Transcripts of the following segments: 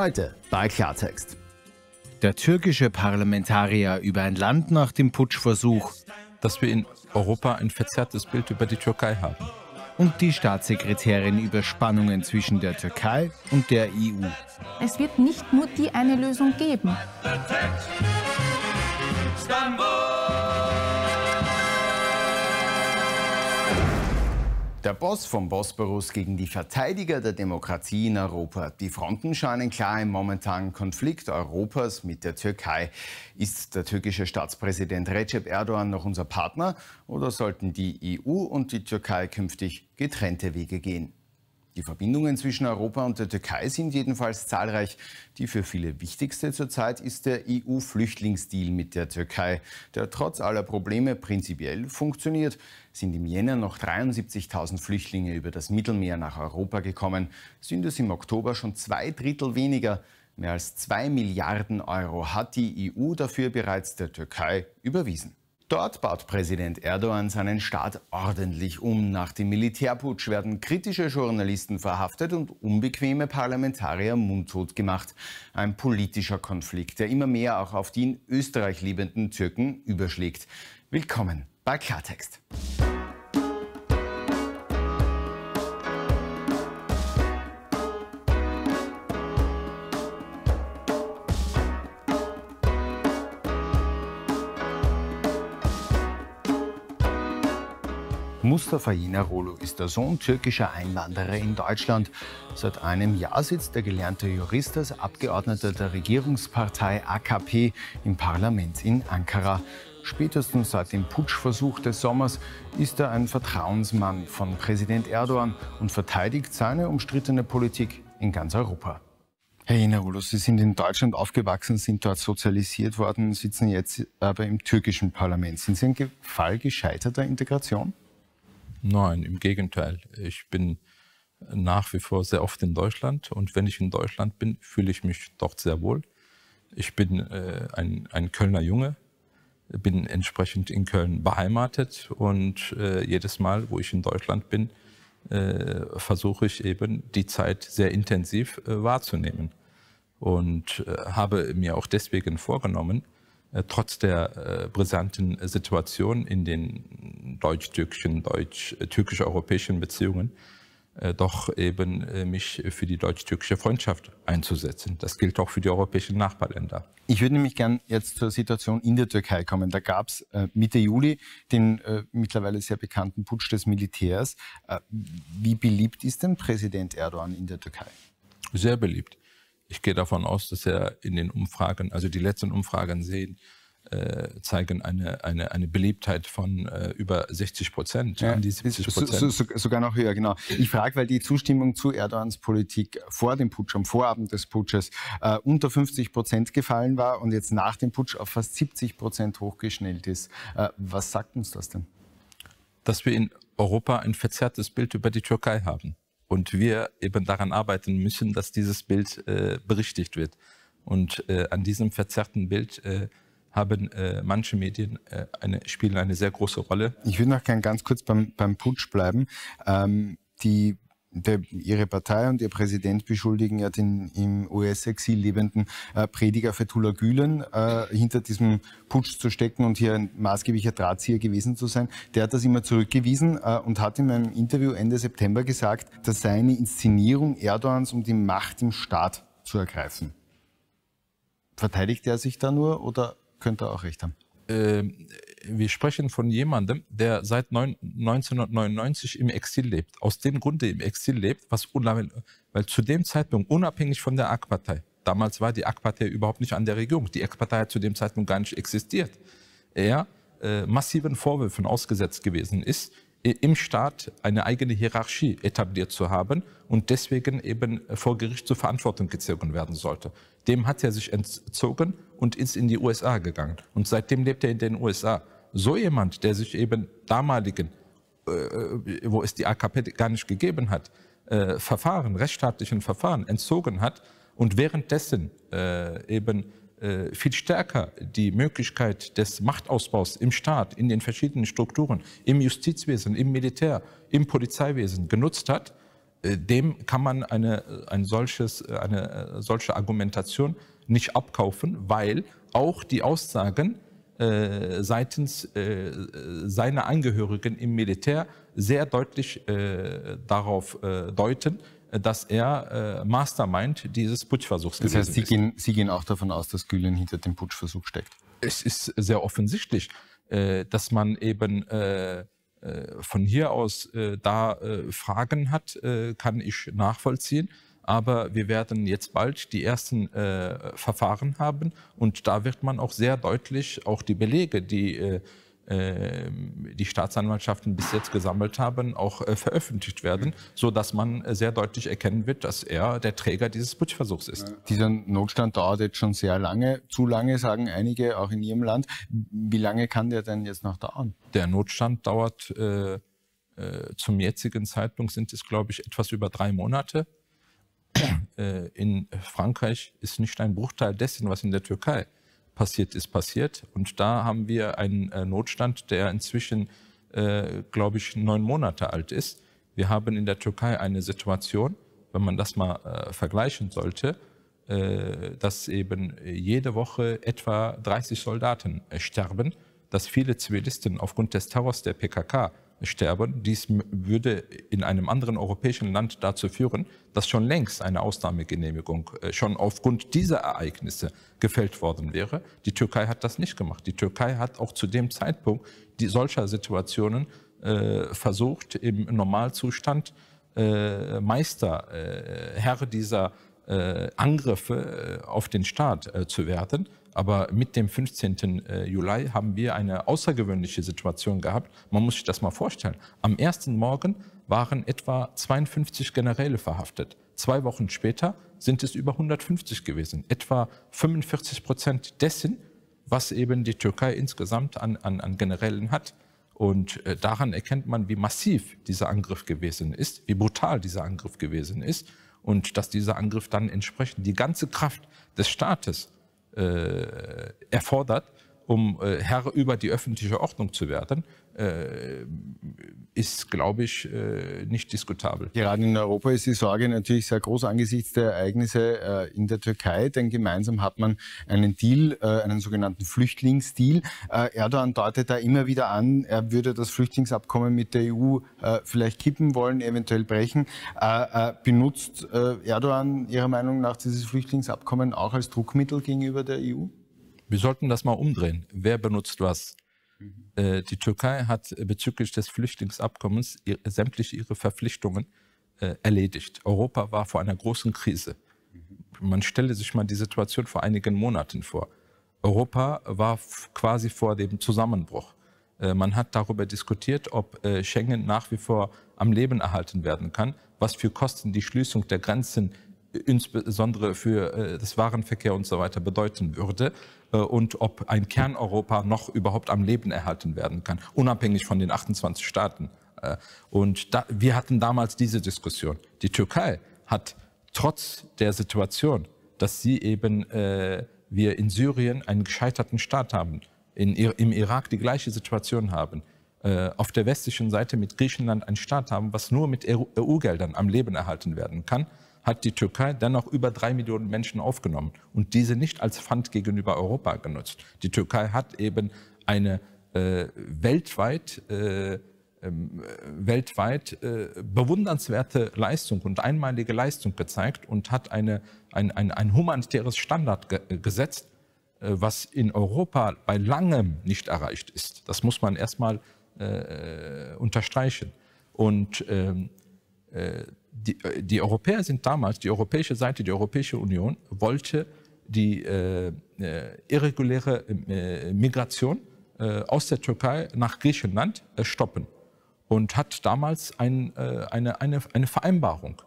Heute bei Klartext. Der türkische Parlamentarier über ein Land nach dem Putschversuch. Dass wir in Europa ein verzerrtes Bild über die Türkei haben. Und die Staatssekretärin über Spannungen zwischen der Türkei und der EU. Es wird nicht nur die eine Lösung geben. Istanbul. Der Boss vom Bosporus gegen die Verteidiger der Demokratie in Europa. Die Fronten scheinen klar im momentanen Konflikt Europas mit der Türkei. Ist der türkische Staatspräsident Recep Erdogan noch unser Partner oder sollten die EU und die Türkei künftig getrennte Wege gehen? Die Verbindungen zwischen Europa und der Türkei sind jedenfalls zahlreich. Die für viele wichtigste zurzeit ist der EU-Flüchtlingsdeal mit der Türkei, der trotz aller Probleme prinzipiell funktioniert. Sind im Jänner noch 73.000 Flüchtlinge über das Mittelmeer nach Europa gekommen, sind es im Oktober schon zwei Drittel weniger. Mehr als zwei Milliarden Euro hat die EU dafür bereits der Türkei überwiesen. Dort baut Präsident Erdogan seinen Staat ordentlich um. Nach dem Militärputsch werden kritische Journalisten verhaftet und unbequeme Parlamentarier mundtot gemacht. Ein politischer Konflikt, der immer mehr auch auf die in Österreich lebenden Türken überschlägt. Willkommen bei Klartext. Mustafa Yenarolu ist der Sohn türkischer Einwanderer in Deutschland. Seit einem Jahr sitzt der gelernte Jurist als Abgeordneter der Regierungspartei AKP im Parlament in Ankara. Spätestens seit dem Putschversuch des Sommers ist er ein Vertrauensmann von Präsident Erdogan und verteidigt seine umstrittene Politik in ganz Europa. Herr Yenarolu, Sie sind in Deutschland aufgewachsen, sind dort sozialisiert worden, sitzen jetzt aber im türkischen Parlament. Sind Sie ein Fall gescheiterter Integration? Nein, im Gegenteil. Ich bin nach wie vor sehr oft in Deutschland und wenn ich in Deutschland bin, fühle ich mich dort sehr wohl. Ich bin äh, ein, ein Kölner Junge, bin entsprechend in Köln beheimatet und äh, jedes Mal, wo ich in Deutschland bin, äh, versuche ich eben die Zeit sehr intensiv äh, wahrzunehmen und äh, habe mir auch deswegen vorgenommen, äh, trotz der äh, brisanten Situation in den deutsch-türkischen, deutsch-türkisch-europäischen Beziehungen, äh, doch eben mich für die deutsch-türkische Freundschaft einzusetzen. Das gilt auch für die europäischen Nachbarländer. Ich würde nämlich gern jetzt zur Situation in der Türkei kommen. Da gab es Mitte Juli den äh, mittlerweile sehr bekannten Putsch des Militärs. Wie beliebt ist denn Präsident Erdogan in der Türkei? Sehr beliebt ich gehe davon aus, dass er in den Umfragen, also die letzten Umfragen sehen, äh, zeigen eine, eine, eine Beliebtheit von äh, über 60 Prozent, ja, an die 70 Prozent. So, so, sogar noch höher, genau. Ich frage, weil die Zustimmung zu Erdogans Politik vor dem Putsch, am Vorabend des Putsches, äh, unter 50 Prozent gefallen war und jetzt nach dem Putsch auf fast 70 Prozent hochgeschnellt ist. Äh, was sagt uns das denn? Dass wir in Europa ein verzerrtes Bild über die Türkei haben und wir eben daran arbeiten müssen, dass dieses Bild äh, berichtigt wird. Und äh, an diesem verzerrten Bild äh, haben äh, manche Medien äh, eine, spielen eine sehr große Rolle. Ich würde noch gern ganz kurz beim, beim Putsch bleiben. Ähm, die der, ihre Partei und ihr Präsident beschuldigen ja den im US-Exil lebenden äh, Prediger Fethullah Gülen äh, hinter diesem Putsch zu stecken und hier ein maßgeblicher Drahtzieher gewesen zu sein. Der hat das immer zurückgewiesen äh, und hat in einem Interview Ende September gesagt, das sei eine Inszenierung Erdogans, um die Macht im Staat zu ergreifen. Verteidigt er sich da nur oder könnte er auch recht haben? Ähm, wir sprechen von jemandem, der seit 1999 im Exil lebt. Aus dem Grunde im Exil lebt, was weil zu dem Zeitpunkt unabhängig von der AK-Partei, damals war die AK-Partei überhaupt nicht an der Regierung. Die AK-Partei hat zu dem Zeitpunkt gar nicht existiert. Er äh, massiven Vorwürfen ausgesetzt gewesen ist, im Staat eine eigene Hierarchie etabliert zu haben und deswegen eben vor Gericht zur Verantwortung gezogen werden sollte. Dem hat er sich entzogen und ist in die USA gegangen. Und seitdem lebt er in den USA. So jemand, der sich eben damaligen, äh, äh, wo es die AKP gar nicht gegeben hat, äh, Verfahren, rechtsstaatlichen Verfahren entzogen hat und währenddessen eben äh, viel stärker die Möglichkeit des Machtausbaus im Staat, in den verschiedenen Strukturen, im Justizwesen, im Militär, im Polizeiwesen genutzt hat, äh, dem kann man eine, äh, ein solches, eine solche Argumentation nicht abkaufen, weil auch die Aussagen äh, seitens äh, seiner Angehörigen im Militär sehr deutlich äh, darauf deuten, dass er äh, Mastermind dieses Putschversuchs das heißt, Sie ist. Gehen, Sie gehen auch davon aus, dass Gülen hinter dem Putschversuch steckt? Es ist sehr offensichtlich, äh, dass man eben äh, äh von hier aus äh, da äh, Fragen hat, kann ich nachvollziehen. Aber wir werden jetzt bald die ersten Verfahren haben und da wird man auch sehr deutlich auch die Belege, die ähm, die Staatsanwaltschaften bis jetzt gesammelt haben, auch äh, veröffentlicht werden, sodass man äh, sehr deutlich erkennen wird, dass er der Träger dieses Putschversuchs ist. Dieser Notstand dauert jetzt schon sehr lange, zu lange sagen einige auch in ihrem Land. Wie lange kann der denn jetzt noch dauern? Der Notstand dauert äh, äh, zum jetzigen Zeitpunkt sind es glaube ich etwas über drei Monate. äh, in Frankreich ist nicht ein Bruchteil dessen, was in der Türkei äh, passiert ist passiert. Und da haben wir einen äh, Notstand, der inzwischen, äh, glaube ich, neun Monate alt ist. Wir haben in der Türkei eine Situation, wenn man das mal äh, vergleichen sollte, äh, dass eben jede Woche etwa 30 Soldaten äh, sterben, dass viele Zivilisten aufgrund des Terrors der PKK sterben. Dies würde in einem anderen europäischen Land dazu führen, dass schon längst eine Ausnahmegenehmigung äh, schon aufgrund dieser Ereignisse gefällt worden wäre. Die Türkei hat das nicht gemacht. Die Türkei hat auch zu dem Zeitpunkt die solcher Situationen äh, versucht, im Normalzustand äh, Meister, äh, Herr dieser äh, Angriffe äh, auf den Staat zu werden aber mit dem 15. Äh, Juli haben wir eine außergewöhnliche Situation gehabt. Man muss sich das mal vorstellen. Am ersten Morgen waren etwa 52 Generäle verhaftet. Zwei Wochen später sind es über 150 gewesen. Etwa 45 Prozent dessen, was eben die Türkei insgesamt an, an, an Generälen hat. Und äh, daran erkennt man, wie massiv dieser Angriff gewesen ist, wie brutal dieser Angriff gewesen ist und dass dieser Angriff dann entsprechend die ganze Kraft des Staates äh, erfordert, um äh, Herr über die öffentliche Ordnung zu werden. Äh, ist, glaube ich, äh, nicht diskutabel. Gerade in Europa ist die Sorge natürlich sehr groß angesichts der Ereignisse äh, in der Türkei, denn gemeinsam hat man einen Deal, einen sogenannten Flüchtlingsdeal. Erdogan deutet da immer wieder an, er würde das Flüchtlingsabkommen mit der EU vielleicht kippen wollen, eventuell brechen. Benutzt Erdogan Ihrer Meinung nach dieses Flüchtlingsabkommen auch als Druckmittel gegenüber der EU? Wir sollten das mal umdrehen. Wer benutzt was? Äh, die Türkei hat bezüglich des Flüchtlingsabkommens ihr, sämtliche ihre Verpflichtungen äh, erledigt. Europa war vor einer großen Krise. Man stelle sich mal die Situation vor einigen Monaten vor. Europa war quasi vor dem Zusammenbruch. Äh, man hat darüber diskutiert, ob äh, Schengen nach wie vor am Leben erhalten werden kann, was für Kosten die Schließung der Grenzen insbesondere für äh, das Warenverkehr und so weiter bedeuten würde äh, und ob ein Kerneuropa noch überhaupt am Leben erhalten werden kann, unabhängig von den 28 Staaten. Äh, und da, wir hatten damals diese Diskussion. Die Türkei hat trotz der Situation, dass sie eben äh, wir in Syrien einen gescheiterten Staat haben, in, im Irak die gleiche Situation haben, äh, auf der westlichen Seite mit Griechenland einen Staat haben, was nur mit EU-Geldern e am Leben erhalten werden kann hat die Türkei dennoch über drei Millionen Menschen aufgenommen und diese nicht als Pfand gegenüber Europa genutzt. Die Türkei hat eben eine äh, weltweit, äh, ähm, äh, weltweit bewundernswerte Leistung und einmalige Leistung gezeigt und hat eine, ein, ein, ein humanitäres Standard ge äh, gesetzt, äh, was in Europa bei langem nicht erreicht ist. Das muss man erstmal äh, unterstreichen. Und ähm, die, äh, die, Europäer sind damals, die europäische Seite, die Europäische Union wollte die äh, äh irreguläre äh, Migration aus der Türkei nach Griechenland stoppen und hat damals ein, eine, eine, eine Vereinbarung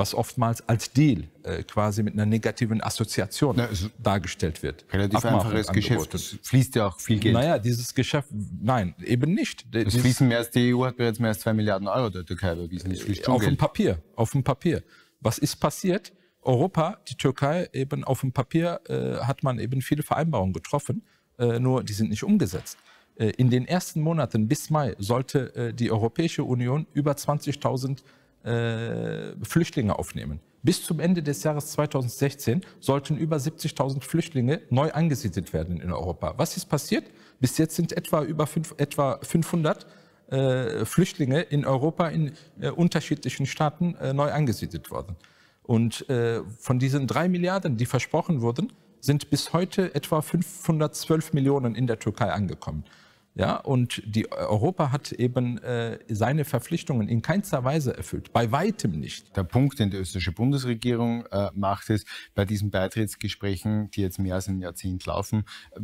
was oftmals als Deal äh, quasi mit einer negativen Assoziation Na, dargestellt wird. Relativ Abmachung einfaches Geschäft. das fließt ja auch viel Geld. Naja, dieses Geschäft, nein, eben nicht. Es fließen mehr als die EU hat bereits mehr als 2 Milliarden Euro der Türkei überwiesen. Auf Geld. dem Papier, auf dem Papier. Was ist passiert? Europa, die Türkei, eben auf dem Papier äh, hat man eben viele Vereinbarungen getroffen, äh, nur die sind nicht umgesetzt. Äh, in den ersten Monaten bis Mai sollte äh, die Europäische Union über 20.000 äh, Flüchtlinge aufnehmen. Bis zum Ende des Jahres 2016 sollten über 70.000 Flüchtlinge neu angesiedelt werden in Europa. Was ist passiert? Bis jetzt sind etwa über fünf, etwa 500 äh, Flüchtlinge in Europa in äh, unterschiedlichen Staaten äh, neu angesiedelt worden. Und äh, von diesen drei Milliarden, die versprochen wurden, sind bis heute etwa 512 Millionen in der Türkei angekommen. Ja, und die Europa hat eben äh, seine Verpflichtungen in keinster Weise erfüllt, bei weitem nicht. Der Punkt, den die österreichische Bundesregierung äh, macht, ist, bei diesen Beitrittsgesprächen, die jetzt mehr als ein Jahrzehnt laufen, äh,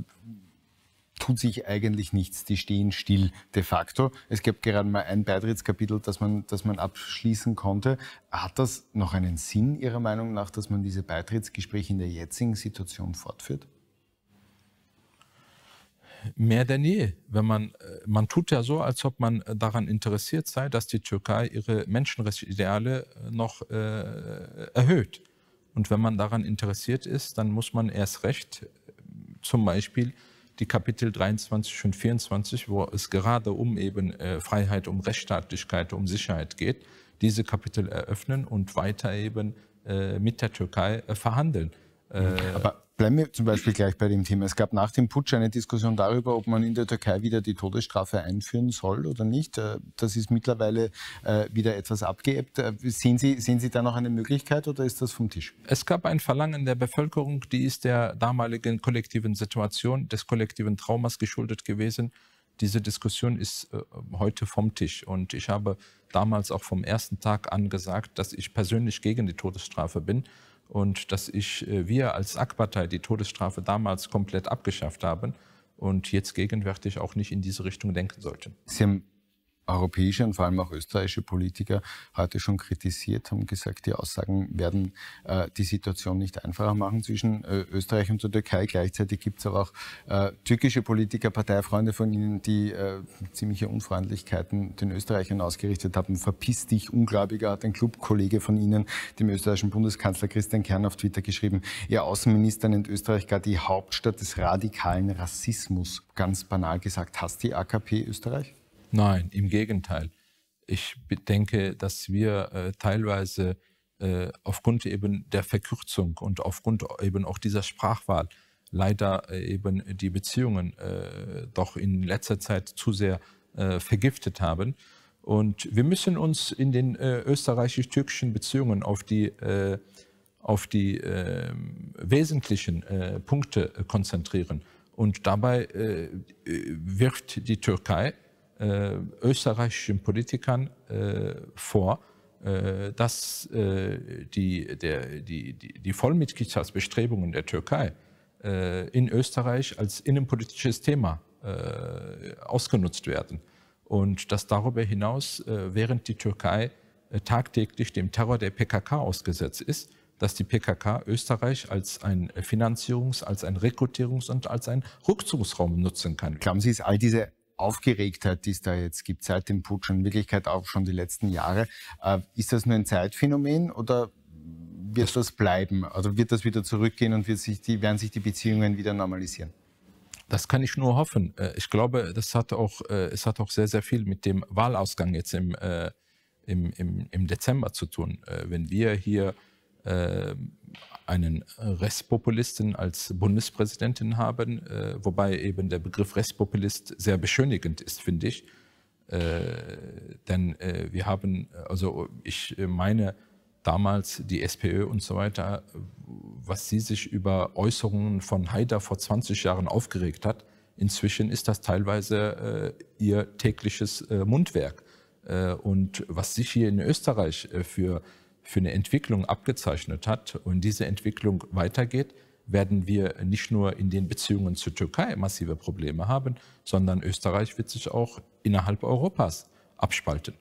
tut sich eigentlich nichts. Die stehen still de facto. Es gab gerade mal ein Beitrittskapitel, das man, das man abschließen konnte. Hat das noch einen Sinn Ihrer Meinung nach, dass man diese Beitrittsgespräche in der jetzigen Situation fortführt? mehr denn je. Wenn man, äh, man tut ja so, als ob man äh, daran interessiert sei, dass die Türkei ihre Menschenrechtsideale äh, noch äh, erhöht. Und wenn man daran interessiert ist, dann muss man erst recht zum Beispiel die Kapitel 23 und 24, wo es gerade um eben äh, Freiheit, um Rechtsstaatlichkeit, um Sicherheit geht, diese Kapitel eröffnen und weiter eben äh, mit der Türkei verhandeln. Äh, Aber bleiben wir zum Beispiel gleich bei dem Thema. Es gab nach dem Putsch eine Diskussion darüber, ob man in der Türkei wieder die Todesstrafe einführen soll oder nicht. Äh, das ist mittlerweile äh, wieder etwas abgeebbt. Äh, sehen Sie, sehen Sie da noch eine Möglichkeit oder ist das vom Tisch? Es gab ein Verlangen der Bevölkerung, die ist der damaligen kollektiven Situation, des kollektiven Traumas geschuldet gewesen. Diese Diskussion ist heute vom Tisch. Und ich habe damals auch vom ersten Tag an gesagt, dass ich persönlich gegen die Todesstrafe bin und dass ich, äh, wir als AK-Partei die Todesstrafe damals komplett abgeschafft haben und jetzt gegenwärtig auch nicht in diese Richtung denken sollten. Sie haben europäische und vor allem auch österreichische Politiker heute schon kritisiert, haben gesagt, die Aussagen werden äh, die Situation nicht einfacher machen zwischen äh, Österreich und der Türkei. Gleichzeitig gibt es aber auch äh, türkische Politiker, Parteifreunde von ihnen, die äh, ziemliche Unfreundlichkeiten den Österreichern ausgerichtet haben. Verpiss dich, Ungläubiger, hat ein Clubkollege von ihnen, dem österreichischen Bundeskanzler Christian Kern auf Twitter geschrieben. Ihr Außenminister nennt Österreich gar die Hauptstadt des radikalen Rassismus. Ganz banal gesagt, hasst die AKP Österreich? Nein, im Gegenteil. Ich denke, dass wir äh, teilweise äh, aufgrund eben der Verkürzung und aufgrund eben auch dieser Sprachwahl leider äh, eben die Beziehungen äh, doch in letzter Zeit zu sehr äh, vergiftet haben. Und wir müssen uns in den äh, österreichisch-türkischen Beziehungen auf die, auf die ähm, wesentlichen Punkte konzentrieren. Und dabei wirft die Türkei äh, österreichischen Politikern äh, vor, äh, dass äh, die, der, die, die, die Vollmitgliedschaftsbestrebungen der Türkei äh, in Österreich als innenpolitisches Thema äh, ausgenutzt werden. Und dass darüber hinaus, während die Türkei tagtäglich dem Terror der PKK ausgesetzt ist, dass die PKK Österreich als ein Finanzierungs-, als ein Rekrutierungs- und als ein Rückzugsraum nutzen kann. Glauben Sie, ist all diese Aufgeregtheit, die es da jetzt gibt, seit dem Putsch in Wirklichkeit auch schon die letzten Jahre, äh, ist das nur ein Zeitphänomen oder wird das bleiben? Oder wird das wieder zurückgehen und sich die, werden sich die Beziehungen wieder normalisieren? Das kann ich nur hoffen. Äh, ich glaube, das hat auch, äh, es hat auch sehr, sehr viel mit dem Wahlausgang jetzt im, im, im, im Dezember zu tun. Wenn wir hier äh, einen Restpopulisten als Bundespräsidentin haben, äh, wobei eben der Begriff Restpopulist sehr beschönigend ist, finde ich. Äh, denn äh, wir haben, also ich meine damals die SPÖ und so weiter, was sie sich über Äußerungen von Haider vor 20 Jahren aufgeregt hat, inzwischen ist das teilweise ihr tägliches Mundwerk. und was sich hier in Österreich für äh, für eine Entwicklung abgezeichnet hat und diese Entwicklung weitergeht, werden wir nicht nur in den Beziehungen zur Türkei massive Probleme haben, sondern Österreich wird sich auch innerhalb Europas abspalten.